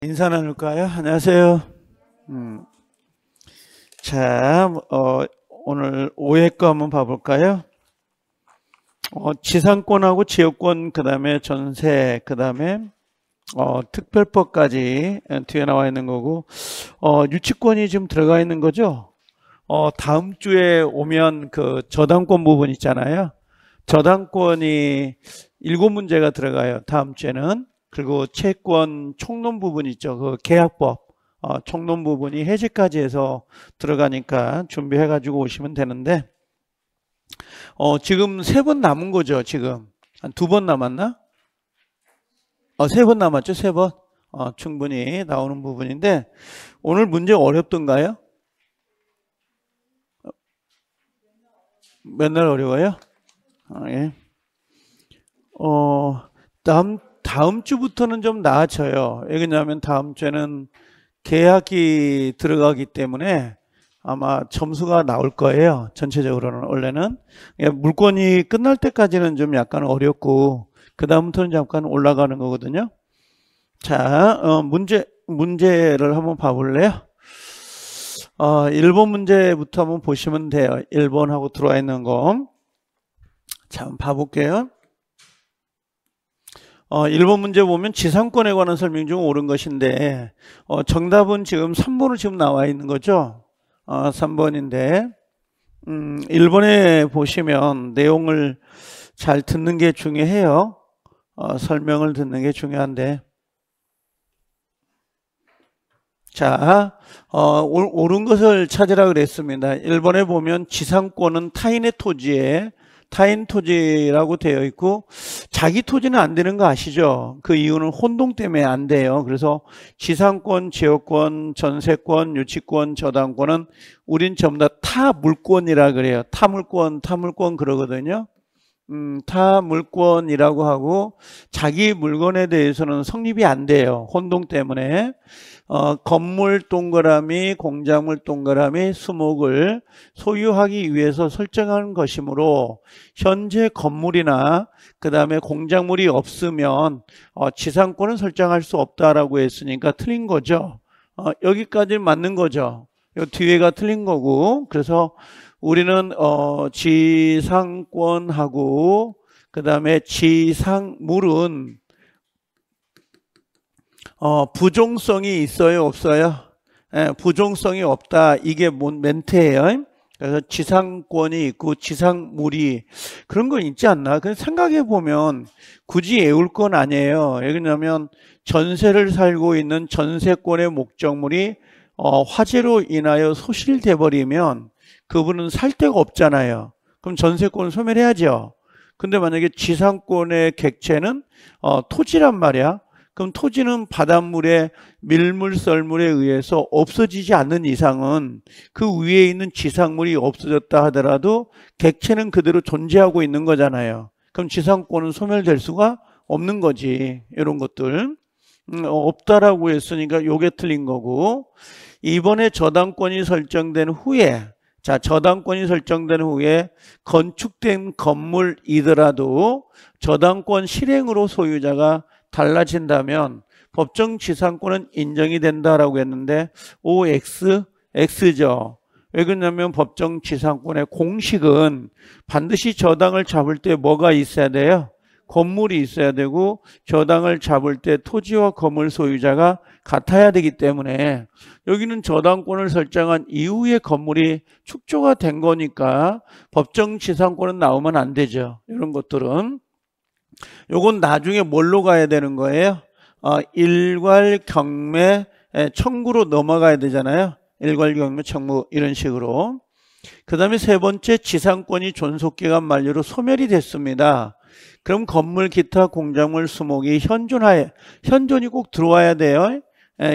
인사 나눌까요? 안녕하세요. 음. 자, 어, 오늘 5회 거 한번 봐볼까요? 어, 지상권하고 지역권, 그 다음에 전세, 그 다음에 어, 특별법까지 뒤에 나와 있는 거고 어, 유치권이 지금 들어가 있는 거죠? 어, 다음 주에 오면 그 저당권 부분 있잖아요. 저당권이 일곱 문제가 들어가요. 다음 주에는. 그리고 채권 총론 부분 있죠. 그 계약법 어, 총론 부분이 해지까지 해서 들어가니까 준비해 가지고 오시면 되는데 어, 지금 세 번 남은 거죠. 지금 한 두 번 남았나? 어, 세 번 남았죠. 세 번. 어, 충분히 나오는 부분인데 오늘 문제 어렵던가요? 어, 맨날 어려워요? 아, 예. 어, 다음 다음 주부터는 좀 나아져요. 왜냐면 다음 주에는 계약이 들어가기 때문에 아마 점수가 나올 거예요. 전체적으로는 원래는 예, 물건이 끝날 때까지는 좀 약간 어렵고 그 다음부터는 잠깐 올라가는 거거든요. 자, 어, 문제 문제를 한번 봐볼래요? 어, 1번 문제부터 한번 보시면 돼요. 1번하고 들어와 있는 거. 자, 한번 봐볼게요. 어, 1번 문제 보면 지상권에 관한 설명 중 옳은 것인데 어, 정답은 지금 3번으로 지금 나와 있는 거죠. 어, 3번인데 음, 1번에 보시면 내용을 잘 듣는 게 중요해요. 어, 설명을 듣는 게 중요한데 자, 어, 옳은 것을 찾으라 그랬습니다. 1번에 보면 지상권은 타인의 토지에 타인 토지라고 되어 있고 자기 토지는 안 되는 거 아시죠? 그 이유는 혼동 때문에 안 돼요. 그래서 지상권, 지역권, 전세권, 유치권, 저당권은 우린 전부 다 타물권이라 그래요. 타물권, 타물권 그러거든요. 음, 타 물권이라고 하고 자기 물건에 대해서는 성립이 안 돼요. 혼동 때문에 어, 건물 동그라미, 공작물 동그라미, 수목을 소유하기 위해서 설정한 것이므로 현재 건물이나 그 다음에 공작물이 없으면 어, 지상권은 설정할 수 없다라고 했으니까 틀린 거죠. 어, 여기까지 맞는 거죠. 요 뒤에가 틀린 거고 그래서 우리는 어, 지상권하고 그 다음에 지상물은 어, 부종성이 있어요 없어요? 예, 부종성이 없다 이게 뭔 멘트예요 그래서 지상권이 있고 지상물이 그런 건 있지 않나 그 생각해 보면 굳이 애울 건 아니에요 왜냐면 전세를 살고 있는 전세권의 목적물이 어, 화재로 인하여 소실돼 버리면 그분은 살 데가 없잖아요. 그럼 전세권을 소멸해야죠. 근데 만약에 지상권의 객체는 어, 토지란 말이야. 그럼 토지는 바닷물에 밀물 썰물에 의해서 없어지지 않는 이상은 그 위에 있는 지상물이 없어졌다 하더라도 객체는 그대로 존재하고 있는 거잖아요. 그럼 지상권은 소멸될 수가 없는 거지. 이런 것들. 음, 어, 없다라고 했으니까 요게 틀린 거고 이번에 저당권이 설정된 후에 자, 저당권이 설정된 후에 건축된 건물이더라도 저당권 실행으로 소유자가 달라진다면 법정 지상권은 인정이 된다라고 했는데 OX, X죠. 왜 그러냐면 법정 지상권의 공식은 반드시 저당을 잡을 때 뭐가 있어야 돼요? 건물이 있어야 되고 저당을 잡을 때 토지와 건물 소유자가 같아야 되기 때문에 여기는 저당권을 설정한 이후에 건물이 축조가 된 거니까 법정 지상권은 나오면 안 되죠. 이런 것들은 요건 나중에 뭘로 가야 되는 거예요? 아, 일괄 경매 청구로 넘어가야 되잖아요. 일괄 경매 청구 이런 식으로. 그 다음에 세 번째 지상권이 존속기간 만료로 소멸이 됐습니다. 그럼 건물, 기타, 공작물, 수목이 현존하에 현존이 꼭 들어와야 돼요.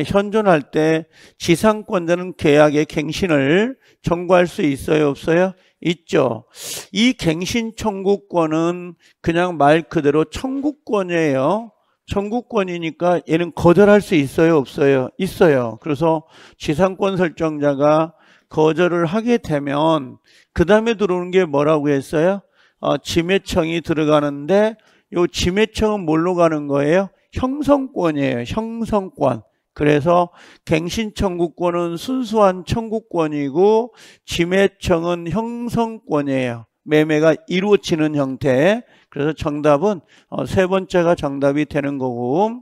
현존할 때 지상권자는 계약의 갱신을 청구할 수 있어요 없어요? 있죠. 이 갱신 청구권은 그냥 말 그대로 청구권이에요. 청구권이니까 얘는 거절할 수 있어요 없어요? 있어요. 그래서 지상권 설정자가 거절을 하게 되면 그 다음에 들어오는 게 뭐라고 했어요? 어, 지매청이 들어가는데 요 지매청은 뭘로 가는 거예요? 형성권이에요. 형성권. 그래서 갱신청구권은 순수한 청구권이고 지매청은 형성권이에요. 매매가 이루어지는 형태. 그래서 정답은 어, 세 번째가 정답이 되는 거고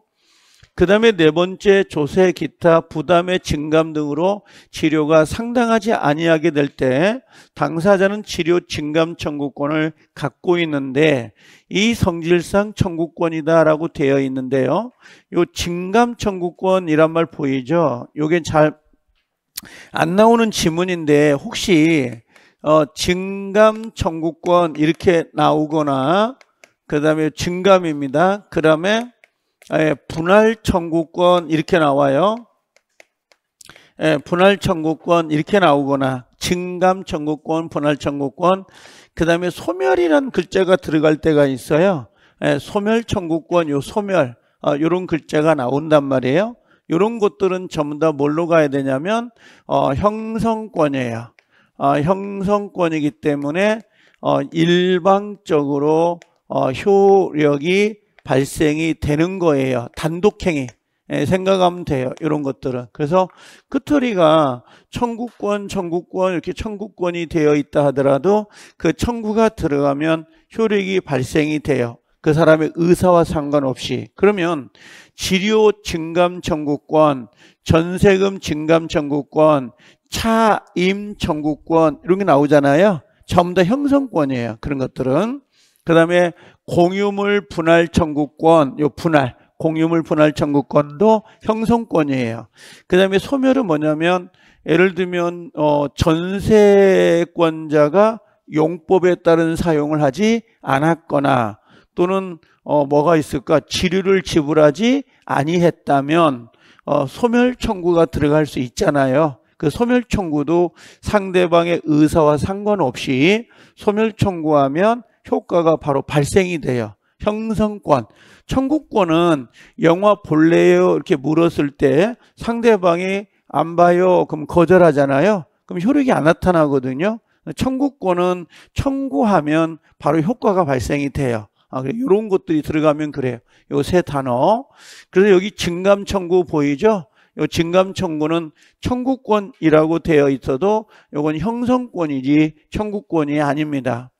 그 다음에 네 번째 조세, 기타, 부담의 증감 등으로 치료가 상당하지 아니하게 될 때 당사자는 치료 증감 청구권을 갖고 있는데 이 성질상 청구권이다라고 되어 있는데요. 요 증감 청구권이란 말 보이죠? 요게 잘 안 나오는 지문인데 혹시 어, 증감 청구권 이렇게 나오거나 그 다음에 증감입니다. 그 다음에 예, 분할 청구권 이렇게 나와요. 예, 분할 청구권 이렇게 나오거나 증감 청구권, 분할 청구권, 그 다음에 소멸이라 글자가 들어갈 때가 있어요. 예, 소멸 청구권, 요 소멸, 어, 요런 글자가 나온단 말이에요. 요런 것들은 전부 다 뭘로 가야 되냐면 어, 형성권이에요. 어, 형성권이기 때문에 일방적으로 효력이 발생이 되는 거예요. 단독행위. 예, 생각하면 돼요. 이런 것들은. 그래서 그터리가 청구권, 청구권 이렇게 청구권이 되어 있다 하더라도 그 청구가 들어가면 효력이 발생이 돼요. 그 사람의 의사와 상관없이 그러면 치료 증감 청구권, 전세금 증감 청구권, 차임 청구권 이런 게 나오잖아요. 전부 다 형성권이에요. 그런 것들은. 그 다음에 공유물 분할 청구권, 요 분할, 공유물 분할 청구권도 형성권이에요. 그 다음에 소멸은 뭐냐면 예를 들면 어, 전세권자가 용법에 따른 사용을 하지 않았거나 또는 어, 뭐가 있을까 지류를 지불하지 아니했다면 어, 소멸 청구가 들어갈 수 있잖아요. 그 소멸 청구도 상대방의 의사와 상관없이 소멸 청구하면 효과가 바로 발생이 돼요. 형성권. 청구권은 영화 볼래요? 이렇게 물었을 때 상대방이 안 봐요. 그럼 거절하잖아요. 그럼 효력이 안 나타나거든요. 청구권은 청구하면 바로 효과가 발생이 돼요. 아, 그래. 이런 것들이 들어가면 그래요. 요세 단어. 그래서 여기 증감 청구 보이죠? 요 증감 청구는 청구권이라고 되어 있어도 요건 형성권이지 청구권이 아닙니다.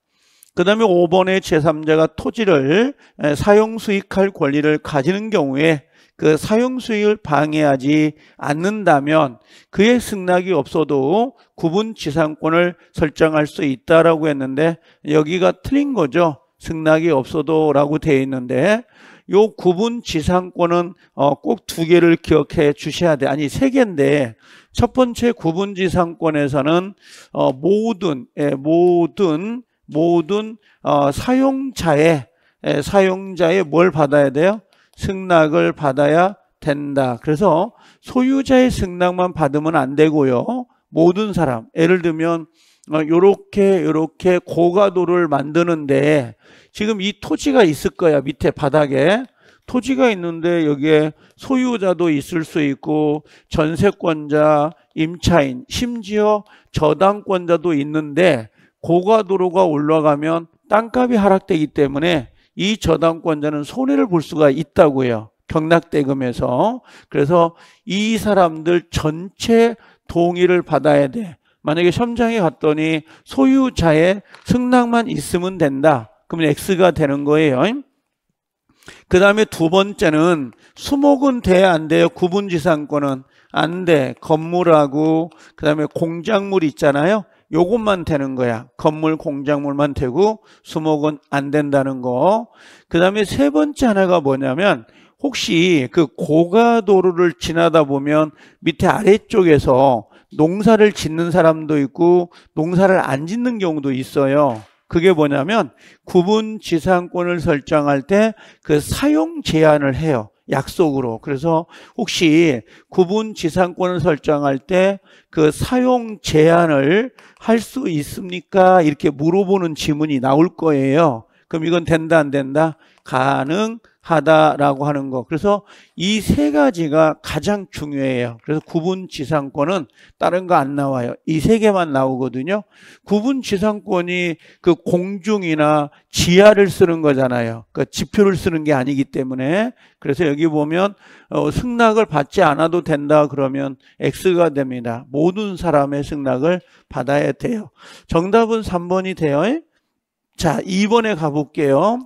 그 다음에 5번의 제3자가 토지를 사용 수익할 권리를 가지는 경우에 그 사용 수익을 방해하지 않는다면 그의 승낙이 없어도 구분 지상권을 설정할 수 있다라고 했는데 여기가 틀린 거죠. 승낙이 없어도라고 되어 있는데 요 구분 지상권은 어, 꼭두 개를 기억해 주셔야 돼. 아니 세 개인데 첫 번째 구분 지상권에서는 어, 모든 예, 모든 모든 어, 사용자의 에, 예, 사용자의 뭘 받아야 돼요? 승낙을 받아야 된다. 그래서 소유자의 승낙만 받으면 안 되고요. 모든 사람, 예를 들면 이렇게이렇게 어, 고가도를 만드는데 지금 이 토지가 있을 거야 밑에 바닥에 토지가 있는데 여기에 소유자도 있을 수 있고 전세권자, 임차인, 심지어 저당권자도 있는데 고가도로가 올라가면 땅값이 하락되기 때문에 이 저당권자는 손해를 볼 수가 있다고요. 경락대금에서. 그래서 이 사람들 전체 동의를 받아야 돼. 만약에 현장에 갔더니 소유자의 승낙만 있으면 된다. 그러면 X가 되는 거예요. 그 다음에 두 번째는 수목은 돼, 안 돼요? 구분지상권은 안 돼. 건물하고, 그 다음에 공작물 있잖아요. 요것만 되는 거야. 건물, 공작물만 되고 수목은 안 된다는 거. 그 다음에 세 번째 하나가 뭐냐면 혹시 그 고가도로를 지나다 보면 밑에 아래쪽에서 농사를 짓는 사람도 있고 농사를 안 짓는 경우도 있어요. 그게 뭐냐면 구분 지상권을 설정할 때 그 사용 제한을 해요. 약속으로. 그래서 혹시 구분 지상권을 설정할 때 그 사용 제한을 할 수 있습니까? 이렇게 물어보는 지문이 나올 거예요. 그럼 이건 된다 안 된다? 가능 하다라고 하는 거. 그래서 이 세 가지가 가장 중요해요. 그래서 구분 지상권은 다른 거 안 나와요. 이 세 개만 나오거든요. 구분 지상권이 그 공중이나 지하를 쓰는 거잖아요. 그러니까 지표를 쓰는 게 아니기 때문에 그래서 여기 보면 어, 승낙을 받지 않아도 된다 그러면 X가 됩니다. 모든 사람의 승낙을 받아야 돼요. 정답은 3번이 돼요. 자, 2번에 가볼게요.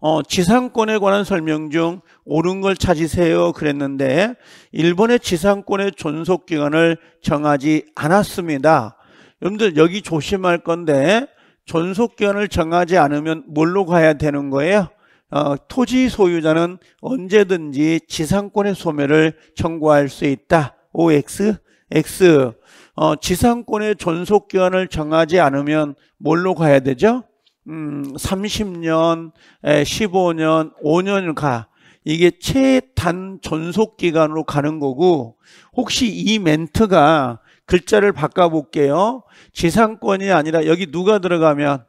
어, 지상권에 관한 설명 중 옳은 걸 찾으세요 그랬는데 일본의 지상권의 존속 기간을 정하지 않았습니다. 여러분들 여기 조심할 건데 존속 기간을 정하지 않으면 뭘로 가야 되는 거예요? 어, 토지 소유자는 언제든지 지상권의 소멸을 청구할 수 있다. OX X 어, 지상권의 존속 기간을 정하지 않으면 뭘로 가야 되죠? 음, 30년, 15년, 5년을 가. 이게 최단 전속 기간으로 가는 거고 혹시 이 멘트가 글자를 바꿔볼게요. 지상권이 아니라 여기 누가 들어가면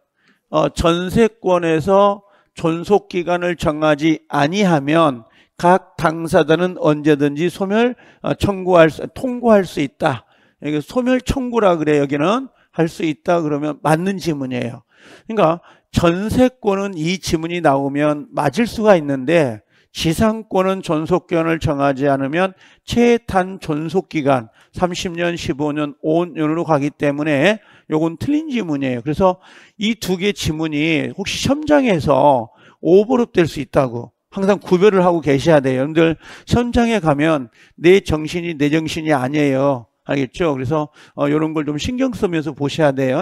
어, 전세권에서 존속 기간을 정하지 아니하면 각 당사자는 언제든지 소멸 어, 청구할 수, 통고할 수 있다. 여기 소멸 청구라 그래 여기는 할 수 있다 그러면 맞는 지문이에요. 그러니까 전세권은 이 지문이 나오면 맞을 수가 있는데 지상권은 존속기간을 정하지 않으면 최단 존속기간 30년, 15년, 5년으로 가기 때문에 요건 틀린 지문이에요. 그래서 이 두 개 지문이 혹시 현장에서 오버랩 될수 있다고 항상 구별을 하고 계셔야 돼요. 여러분들 현장에 가면 내 정신이 내 정신이 아니에요. 알겠죠? 그래서 이런 어, 걸좀 신경 쓰면서 보셔야 돼요.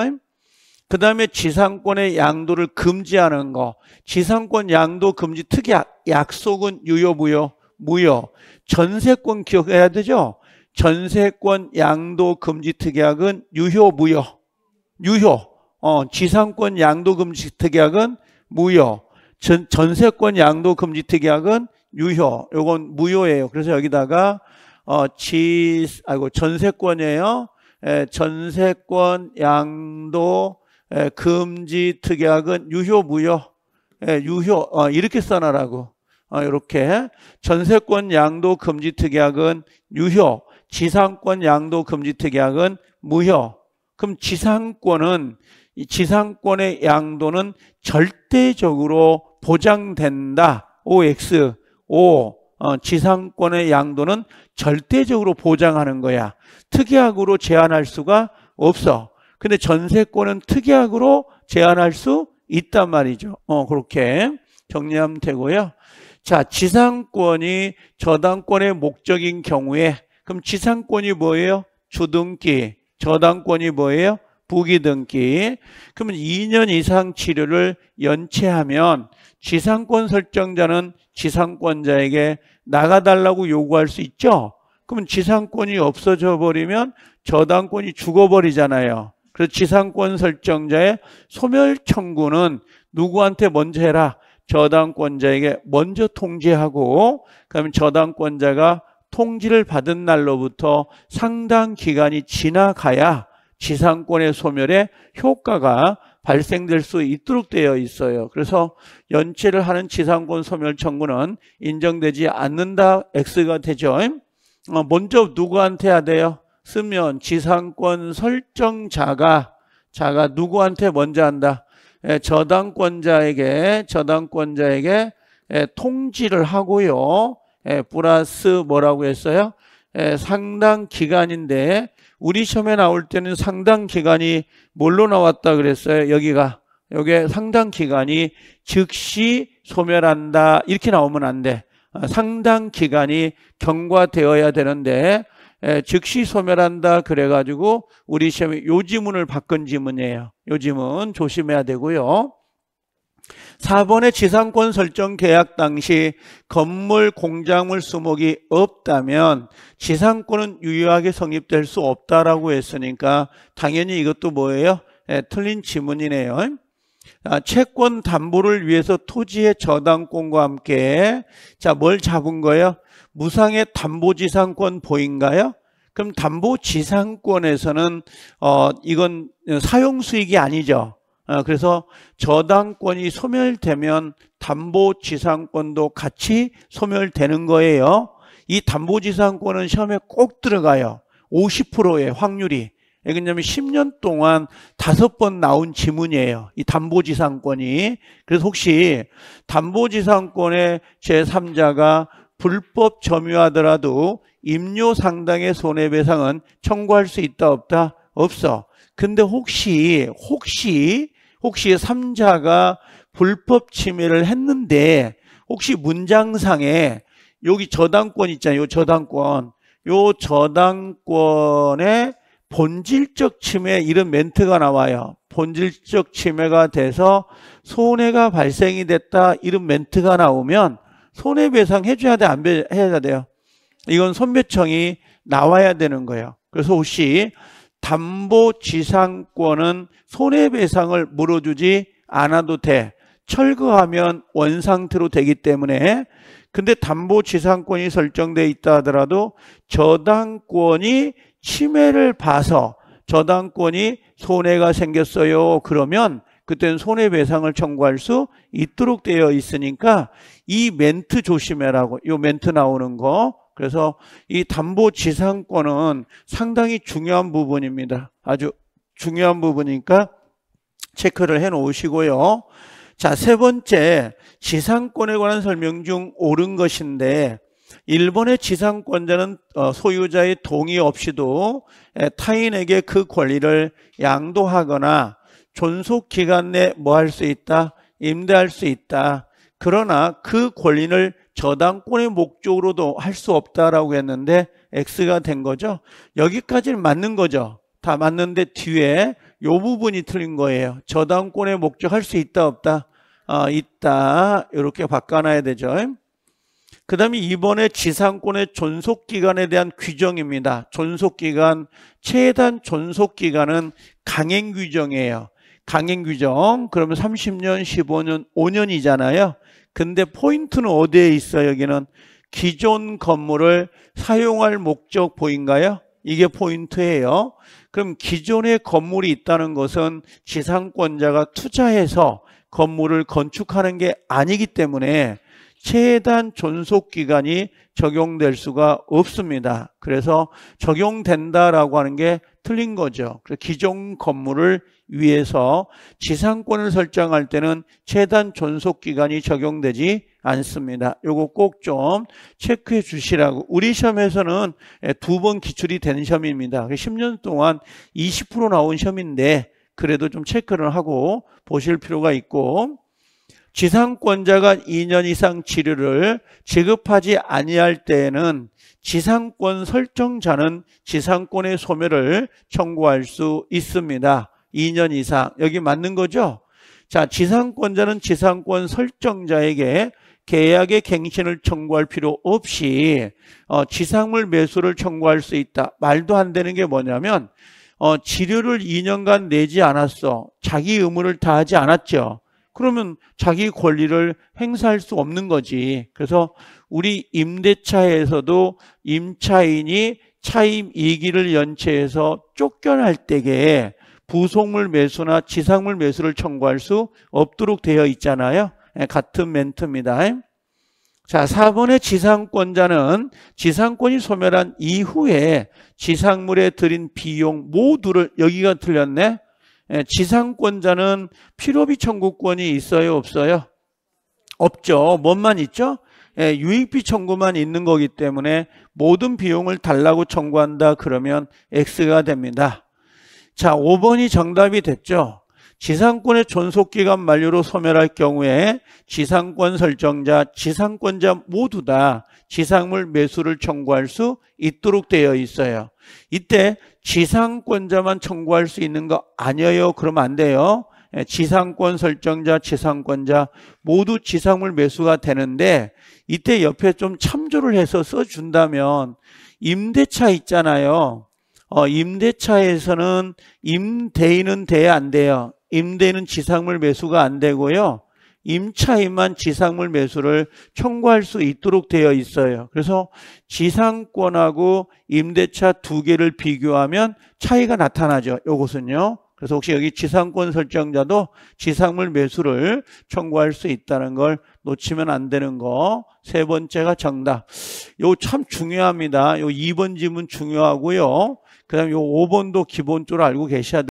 그 다음에 지상권의 양도를 금지하는 거 지상권 양도 금지 특약 약속은 유효 무효 무효 전세권 기억해야 되죠 전세권 양도 금지 특약은 유효 무효 유효 어 지상권 양도 금지 특약은 무효 전, 전세권 양도 금지 특약은 유효 요건 무효예요 그래서 여기다가 어, 지, 아이고, 전세권이에요. 에, 예, 전세권 양도 금지 특약은 유효 무효 어, 유효 이렇게 써놔라고 이렇게 어, 전세권 양도 금지 특약은 유효 지상권 양도 금지 특약은 무효 그럼 지상권은 이 지상권의 양도는 절대적으로 보장된다 OX O 어, 지상권의 양도는 절대적으로 보장하는 거야 특약으로 제한할 수가 없어 근데 전세권은 특약으로 제한할 수 있단 말이죠. 어, 그렇게 정리하면 되고요. 자, 지상권이 저당권의 목적인 경우에 그럼 지상권이 뭐예요? 주등기. 저당권이 뭐예요? 부기등기. 그러면 2년 이상 치료를 연체하면 지상권 설정자는 지상권자에게 나가달라고 요구할 수 있죠? 그러면 지상권이 없어져 버리면 저당권이 죽어버리잖아요. 그래서 지상권 설정자의 소멸 청구는 누구한테 먼저 해라? 저당권자에게 먼저 통지하고 그다음에 저당권자가 통지를 받은 날로부터 상당 기간이 지나가야 지상권의 소멸에 효과가 발생될 수 있도록 되어 있어요. 그래서 연체를 하는 지상권 소멸 청구는 인정되지 않는다 X가 되죠. 어, 먼저 누구한테 해야 돼요? 쓰면 지상권 설정자가 자가 누구한테 먼저 한다? 예, 저당권자에게 저당권자에게 예, 통지를 하고요. 예, 플러스 뭐라고 했어요? 예, 상당 기간인데 우리 시험에 나올 때는 상당 기간이 뭘로 나왔다 그랬어요? 여기가 여기 상당 기간이 즉시 소멸한다 이렇게 나오면 안 돼. 아, 상당 기간이 경과되어야 되는데 예, 즉시 소멸한다 그래가지고 우리 시험에 요 지문을 바꾼 지문이에요. 요 지문 조심해야 되고요. 4번의 지상권 설정 계약 당시 건물 공작물 수목이 없다면 지상권은 유효하게 성립될 수 없다라고 했으니까 당연히 이것도 뭐예요? 예, 틀린 지문이네요. 아, 채권 담보를 위해서 토지의 저당권과 함께 자 뭘 잡은 거예요? 무상의 담보지상권 보인가요? 그럼 담보지상권에서는 어 이건 사용수익이 아니죠. 어, 그래서 저당권이 소멸되면 담보지상권도 같이 소멸되는 거예요. 이 담보지상권은 시험에 꼭 들어가요. 50%의 확률이. 왜냐하면 10년 동안 다섯 번 나온 지문이에요. 이 담보지상권이. 그래서 혹시 담보지상권의 제3자가 불법 점유하더라도 임료 상당의 손해배상은 청구할 수 있다 없다? 없어. 근데 혹시 혹시 혹시 3자가 불법 침해를 했는데 혹시 문장상에 여기 저당권 있잖아요. 저당권. 요 저당권에 본질적 침해 이런 멘트가 나와요. 본질적 침해가 돼서 손해가 발생이 됐다 이런 멘트가 나오면 손해배상 해줘야 돼안 해야 돼요. 이건 손배청이 나와야 되는 거예요. 그래서 혹시 담보지상권은 손해배상을 물어주지 않아도 돼. 철거하면 원상태로 되기 때문에 근데 담보지상권이 설정돼 있다 하더라도 저당권이 침해를 봐서 저당권이 손해가 생겼어요. 그러면 그때는 손해배상을 청구할 수 있도록 되어 있으니까 이 멘트 조심해라고 이 멘트 나오는 거 그래서 이 담보지상권은 상당히 중요한 부분입니다. 아주 중요한 부분이니까 체크를 해 놓으시고요. 자, 세 번째 지상권에 관한 설명 중 옳은 것인데 일본의 지상권자는 어, 소유자의 동의 없이도 타인에게 그 권리를 양도하거나 존속 기간 내 뭐 할 수 있다? 임대할 수 있다. 그러나 그 권리를 저당권의 목적으로도 할 수 없다라고 했는데 X가 된 거죠. 여기까지는 맞는 거죠. 다 맞는데 뒤에 요 부분이 틀린 거예요. 저당권의 목적 할 수 있다 없다? 어, 있다. 이렇게 바꿔놔야 되죠. 그 다음에 이번에 지상권의 존속기간에 대한 규정입니다. 존속기간, 최단 존속기간은 강행규정이에요. 강행규정, 그러면 30년, 15년, 5년이잖아요. 근데 포인트는 어디에 있어 요 여기는 기존 건물을 사용할 목적 보인가요? 이게 포인트예요. 그럼 기존의 건물이 있다는 것은 지상권자가 투자해서 건물을 건축하는 게 아니기 때문에 최단 존속 기간이 적용될 수가 없습니다. 그래서 적용된다라고 하는 게 틀린 거죠. 그래서 기존 건물을 위해서 지상권을 설정할 때는 최단 존속 기간이 적용되지 않습니다. 요거 꼭 좀 체크해 주시라고. 우리 시험에서는 두 번 기출이 된 시험입니다. 10년 동안 20% 나온 시험인데 그래도 좀 체크를 하고 보실 필요가 있고 지상권자가 2년 이상 치료를 지급하지 아니할 때에는 지상권 설정자는 지상권의 소멸을 청구할 수 있습니다. 2년 이상. 여기 맞는 거죠? 자, 지상권자는 지상권 설정자에게 계약의 갱신을 청구할 필요 없이 어, 지상물 매수를 청구할 수 있다. 말도 안 되는 게 뭐냐면 어, 치료를 2년간 내지 않았어. 자기 의무를 다하지 않았죠. 그러면 자기 권리를 행사할 수 없는 거지. 그래서 우리 임대차에서도 임차인이 차임 이기를 연체해서 쫓겨날 때에 부속물 매수나 지상물 매수를 청구할 수 없도록 되어 있잖아요. 예, 같은 멘트입니다. 자, 4번의 지상권자는 지상권이 소멸한 이후에 지상물에 들인 비용 모두를 여기가 틀렸네. 예, 지상권자는 필요비 청구권이 있어요 없어요? 없죠. 뭔만 있죠? 예, 유익비 청구만 있는 거기 때문에 모든 비용을 달라고 청구한다 그러면 X가 됩니다. 자, 5번이 정답이 됐죠. 지상권의 존속기간 만료로 소멸할 경우에 지상권 설정자, 지상권자 모두 다 지상물 매수를 청구할 수 있도록 되어 있어요. 이때 지상권자만 청구할 수 있는 거 아니에요. 그러면 안 돼요. 예, 지상권 설정자, 지상권자 모두 지상물 매수가 되는데 이때 옆에 좀 참조를 해서 써준다면 임대차 있잖아요. 어, 임대차에서는 임대인은 돼야 안 돼요. 임대인은 지상물 매수가 안 되고요. 임차인만 지상물 매수를 청구할 수 있도록 되어 있어요. 그래서 지상권하고 임대차 두 개를 비교하면 차이가 나타나죠. 이것은요. 그래서 혹시 여기 지상권 설정자도 지상물 매수를 청구할 수 있다는 걸 놓치면 안 되는 거. 세 번째가 정답. 요 참 중요합니다. 요 2번 지문 중요하고요. 그다음에 요 5번도 기본줄 알고 계셔야 돼요.